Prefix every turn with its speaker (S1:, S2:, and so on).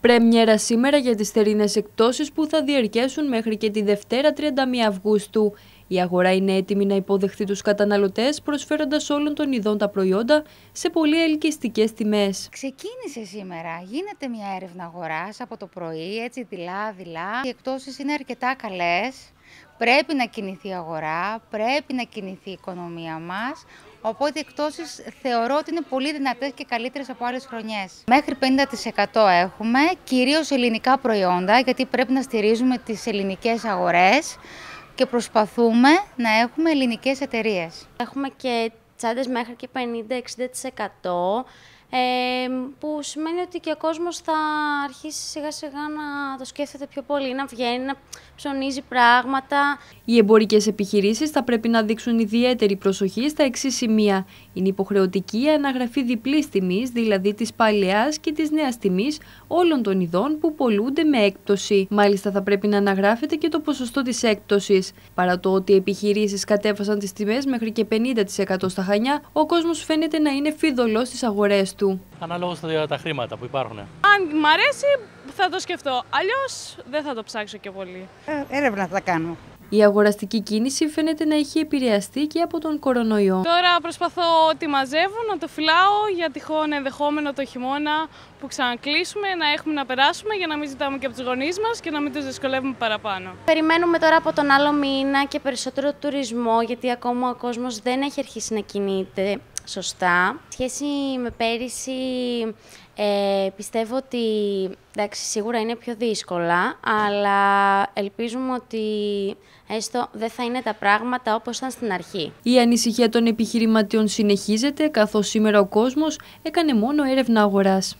S1: Πρέμιερα σήμερα για τις θερινές εκτόσεις που θα διαρκέσουν μέχρι και τη Δευτέρα 31 Αυγούστου. Η αγορά είναι έτοιμη να υποδεχθεί τους καταναλωτές, προσφέροντας όλων των ειδών τα προϊόντα σε πολύ ελκυστικές τιμές.
S2: Ξεκίνησε σήμερα, γίνεται μια έρευνα αγοράς από το πρωί, έτσι δειλά-δειλά. Οι εκτόσεις είναι αρκετά καλές, πρέπει να κινηθεί η αγορά, πρέπει να κινηθεί η οικονομία μας, Οπότε οι εκτόσει θεωρώ ότι είναι πολύ δυνατές και καλύτερες από άλλες χρονιές. Μέχρι 50% έχουμε, κυρίως ελληνικά προϊόντα, γιατί πρέπει να στηρίζουμε τις ελληνικές αγορές και προσπαθούμε να έχουμε ελληνικές εταιρείες.
S3: Έχουμε και τσάντες μέχρι και 50-60%. Ε, που σημαίνει ότι και ο κόσμος θα αρχίσει σιγά σιγά να το σκέφτεται πιο πολύ, να βγαίνει, να
S1: ψωνίζει πράγματα. Οι εμπορικές επιχειρήσεις θα πρέπει να δείξουν ιδιαίτερη προσοχή στα εξής σημεία. Είναι υποχρεωτική η αναγραφή διπλής τιμής, δηλαδή της παλαιάς και της νέας τιμής όλων των ειδών που πολλούνται με έκπτωση. Μάλιστα θα πρέπει να αναγράφεται και το ποσοστό της έκπτωσης. Παρά το ότι οι επιχειρήσεις κατέφασαν τις τιμές μέχρι και 50% στα Χανιά, ο κόσμος φαίνεται να είναι φιδωλός στις αγορές του.
S2: Ανάλογα στα τα χρήματα που υπάρχουν.
S1: Αν μ' αρέσει,
S4: θα το σκεφτώ. Αλλιώς δεν θα το ψάξω και πολύ.
S1: Ε, έρευνα θα κάνω. Η αγοραστική κίνηση φαίνεται να έχει επηρεαστεί και από τον κορονοϊό.
S4: Τώρα προσπαθώ ό,τι μαζεύω να το φυλάω για τυχόν ενδεχόμενο το χειμώνα που ξανακλείσουμε, να έχουμε να περάσουμε για να μην ζητάμε και από τους γονείς μας και να μην τους δυσκολεύουμε παραπάνω.
S3: Περιμένουμε τώρα από τον άλλο μήνα και περισσότερο τουρισμό, γιατί ακόμα ο κόσμος δεν έχει αρχίσει να κινείται σωστά. Σχέση με πέρυσι ε, πιστεύω ότι εντάξει, σίγουρα είναι πιο δύσκολα, αλλά ελπίζουμε ότι έστω δεν θα είναι τα πράγματα όπως ήταν στην αρχή.
S1: Η ανησυχία των επιχειρηματιών συνεχίζεται, καθώς σήμερα ο κόσμος έκανε μόνο έρευνα αγοράς.